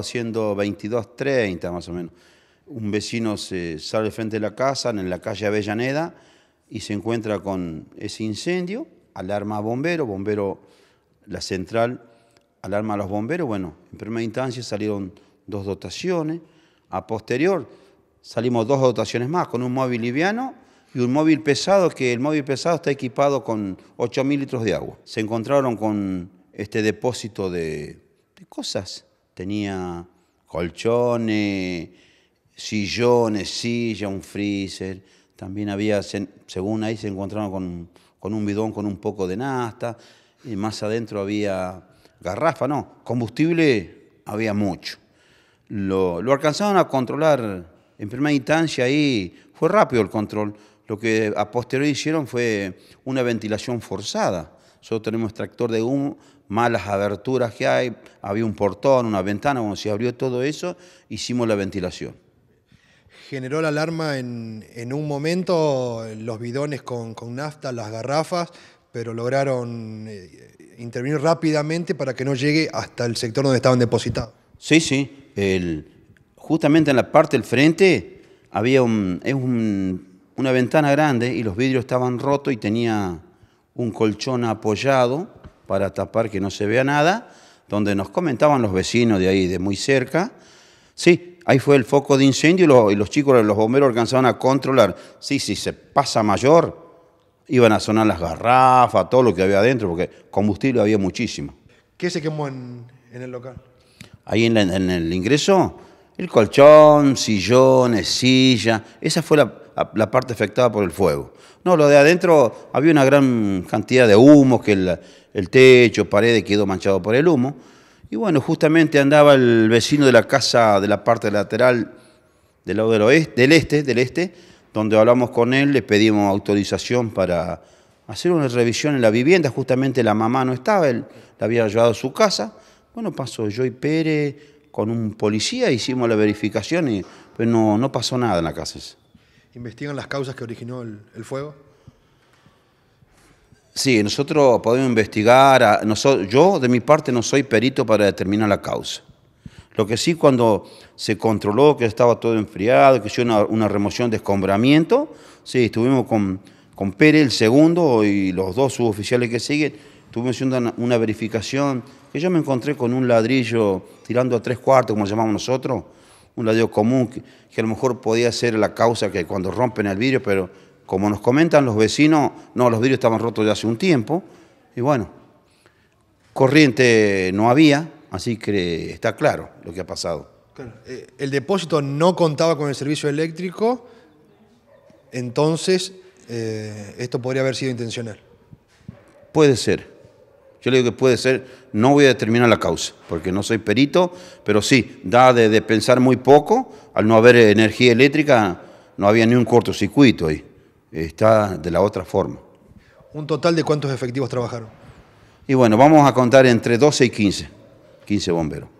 haciendo 22, 30 más o menos. Un vecino se sale frente de la casa, en la calle Avellaneda, y se encuentra con ese incendio, alarma a bomberos, bombero, la central alarma a los bomberos. Bueno, en primera instancia salieron dos dotaciones, a posterior salimos dos dotaciones más, con un móvil liviano y un móvil pesado, que el móvil pesado está equipado con 8.000 litros de agua. Se encontraron con este depósito de cosas, Tenía colchones, sillones, silla, un freezer. También había, según ahí se encontraron con, un bidón con un poco de nasta. Y más adentro había garrafa, no, combustible había mucho. Lo, lo, alcanzaron a controlar en primera instancia y fue rápido el control. Lo que a posteriori hicieron fue una ventilación forzada. Nosotros tenemos extractor de humo, malas aberturas que hay, había un portón, una ventana, como se abrió todo eso, hicimos la ventilación. Generó la alarma en, un momento los bidones con, nafta, las garrafas, pero lograron eh, intervenir rápidamente para que no llegue hasta el sector donde estaban depositados. Sí, sí. El, justamente en la parte del frente había una ventana grande y los vidrios estaban rotos y tenía un colchón apoyado para tapar que no se vea nada, donde nos comentaban los vecinos de ahí, de muy cerca. Sí, ahí fue el foco de incendio y los, chicos, chicos, los bomberos alcanzaban a controlar. Sí, si sí, se pasa mayor, iban a sonar las garrafas, todo lo que había adentro, porque combustible había muchísimo. ¿Qué se quemó en, el local? Ahí en, en el ingreso, el colchón, sillones, silla. Esa fue la la parte afectada por el fuego. No, lo de adentro había una gran cantidad de humo, que el, techo, paredes quedó manchado por el humo. Y bueno, justamente andaba el vecino de la casa de la parte lateral del lado del oeste, del este, del este, donde hablamos con él, le pedimos autorización para hacer una revisión en la vivienda. Justamente la mamá no estaba, él la había llevado a su casa. Bueno, pasó yo y Pérez con un policía, hicimos la verificación y no, no pasó nada en la casa investigan las causas que originó el, fuego? Sí, nosotros podemos investigar, yo de mi parte no soy perito para determinar la causa. Lo que sí cuando se controló que estaba todo enfriado, que hizo una, remoción de escombramiento, sí, estuvimos con, con Pérez, el segundo, y los dos suboficiales que siguen, estuvimos haciendo una, una verificación, que yo me encontré con un ladrillo tirando a tres cuartos, como llamamos nosotros, un ladrillo común, que, a lo mejor podía ser la causa que cuando rompen el vidrio, pero como nos comentan los vecinos, no, los vidrios estaban rotos ya hace un tiempo, y bueno, corriente no había, así que está claro lo que ha pasado. Eh, el depósito no contaba con el servicio eléctrico, entonces eh, esto podría haber sido intencional. Puede ser, yo le digo que puede ser, no voy a determinar la causa, porque no soy perito, pero sí, da de, pensar muy poco, al no haber energía eléctrica, no había ni un cortocircuito ahí. Está de la otra forma. ¿Un total de cuántos efectivos trabajaron? Y bueno, vamos a contar entre 12 y 15, 15 bomberos.